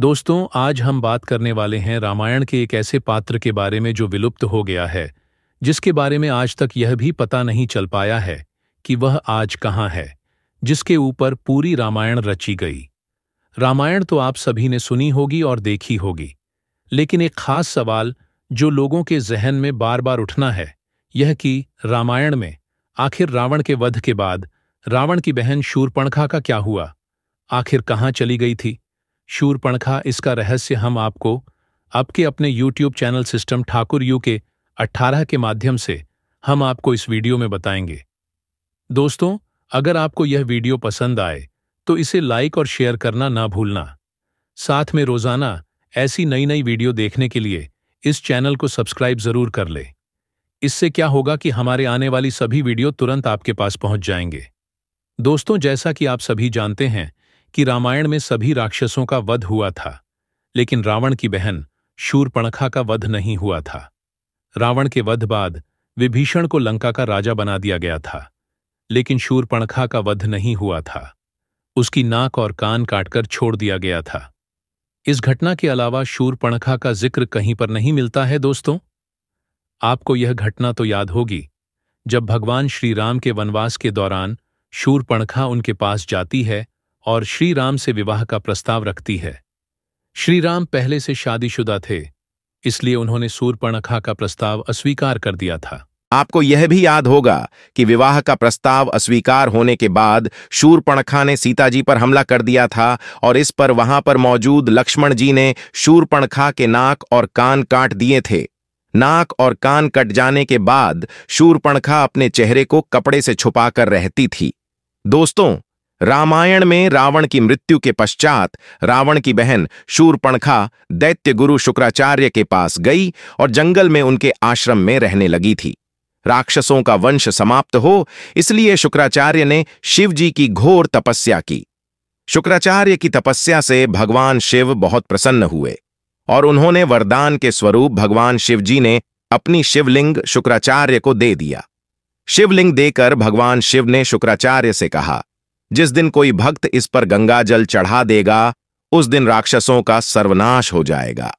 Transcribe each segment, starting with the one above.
दोस्तों आज हम बात करने वाले हैं रामायण के एक ऐसे पात्र के बारे में जो विलुप्त हो गया है जिसके बारे में आज तक यह भी पता नहीं चल पाया है कि वह आज कहाँ है जिसके ऊपर पूरी रामायण रची गई रामायण तो आप सभी ने सुनी होगी और देखी होगी लेकिन एक खास सवाल जो लोगों के जहन में बार बार उठना है यह कि रामायण में आखिर रावण के वध के बाद रावण की बहन शूरपणखा का क्या हुआ आखिर कहाँ चली गई थी शूरपणखा इसका रहस्य हम आपको आपके अपने YouTube channel system Thakur U K 18 के माध्यम से हम आपको इस वीडियो में बताएंगे दोस्तों अगर आपको यह वीडियो पसंद आए तो इसे लाइक और शेयर करना ना भूलना साथ में रोजाना ऐसी नई नई वीडियो देखने के लिए इस चैनल को सब्सक्राइब जरूर कर ले इससे क्या होगा कि हमारे आने वाली सभी वीडियो तुरंत आपके पास पहुंच जाएंगे दोस्तों जैसा कि आप सभी जानते हैं कि रामायण में सभी राक्षसों का वध हुआ था लेकिन रावण की बहन शूरपणखा का वध नहीं हुआ था रावण के वध बाद विभीषण को लंका का राजा बना दिया गया था लेकिन शूरपणखा का वध नहीं हुआ था उसकी नाक और कान काटकर छोड़ दिया गया था इस घटना के अलावा शूरपणखा का जिक्र कहीं पर नहीं मिलता है दोस्तों आपको यह घटना तो याद होगी जब भगवान श्रीराम के वनवास के दौरान शूरपणखा उनके पास जाती है और श्री राम से विवाह का प्रस्ताव रखती है श्री राम पहले से शादीशुदा थे इसलिए उन्होंने सूर्पणखा का प्रस्ताव अस्वीकार कर दिया था आपको यह भी याद होगा कि विवाह का प्रस्ताव अस्वीकार होने के बाद शूरपणखा ने सीता जी पर हमला कर दिया था और इस पर वहां पर मौजूद लक्ष्मण जी ने शूरपणखा के नाक और कान काट दिए थे नाक और कान कट जाने के बाद शूरपणखा अपने चेहरे को कपड़े से छुपा कर रहती थी दोस्तों रामायण में रावण की मृत्यु के पश्चात रावण की बहन शूरपणखा दैत्य गुरु शुक्राचार्य के पास गई और जंगल में उनके आश्रम में रहने लगी थी राक्षसों का वंश समाप्त हो इसलिए शुक्राचार्य ने शिवजी की घोर तपस्या की शुक्राचार्य की तपस्या से भगवान शिव बहुत प्रसन्न हुए और उन्होंने वरदान के स्वरूप भगवान शिवजी ने अपनी शिवलिंग शुक्राचार्य को दे दिया शिवलिंग देकर भगवान शिव ने शुक्राचार्य से कहा जिस दिन कोई भक्त इस पर गंगा जल चढ़ा देगा उस दिन राक्षसों का सर्वनाश हो जाएगा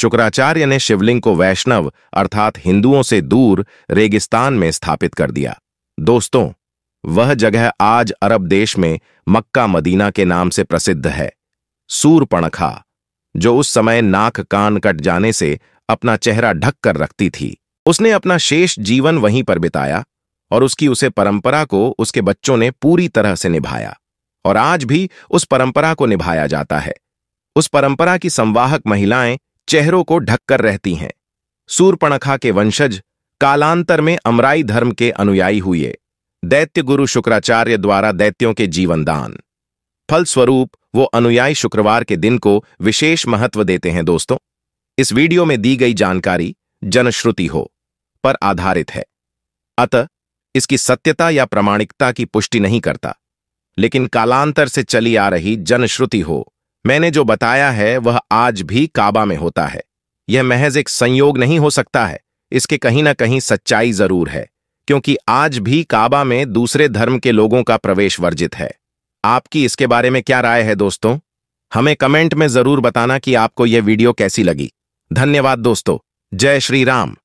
शुक्राचार्य ने शिवलिंग को वैष्णव अर्थात हिंदुओं से दूर रेगिस्तान में स्थापित कर दिया दोस्तों वह जगह आज अरब देश में मक्का मदीना के नाम से प्रसिद्ध है सूरपणखा जो उस समय नाक कान कट जाने से अपना चेहरा ढक कर रखती थी उसने अपना शेष जीवन वहीं पर बिताया और उसकी उसे परंपरा को उसके बच्चों ने पूरी तरह से निभाया और आज भी उस परंपरा को निभाया जाता है उस परंपरा की संवाहक महिलाएं चेहरों को ढककर रहती हैं सूरपणखा के वंशज कालांतर में अमराई धर्म के अनुयायी हुए दैत्य गुरु शुक्राचार्य द्वारा दैत्यों के जीवनदान फलस्वरूप वो अनुयायी शुक्रवार के दिन को विशेष महत्व देते हैं दोस्तों इस वीडियो में दी गई जानकारी जनश्रुति हो पर आधारित है अतः इसकी सत्यता या प्रामाणिकता की पुष्टि नहीं करता लेकिन कालांतर से चली आ रही जनश्रुति हो मैंने जो बताया है वह आज भी काबा में होता है यह महज एक संयोग नहीं हो सकता है इसके कहीं ना कहीं सच्चाई जरूर है क्योंकि आज भी काबा में दूसरे धर्म के लोगों का प्रवेश वर्जित है आपकी इसके बारे में क्या राय है दोस्तों हमें कमेंट में जरूर बताना कि आपको यह वीडियो कैसी लगी धन्यवाद दोस्तों जय श्री राम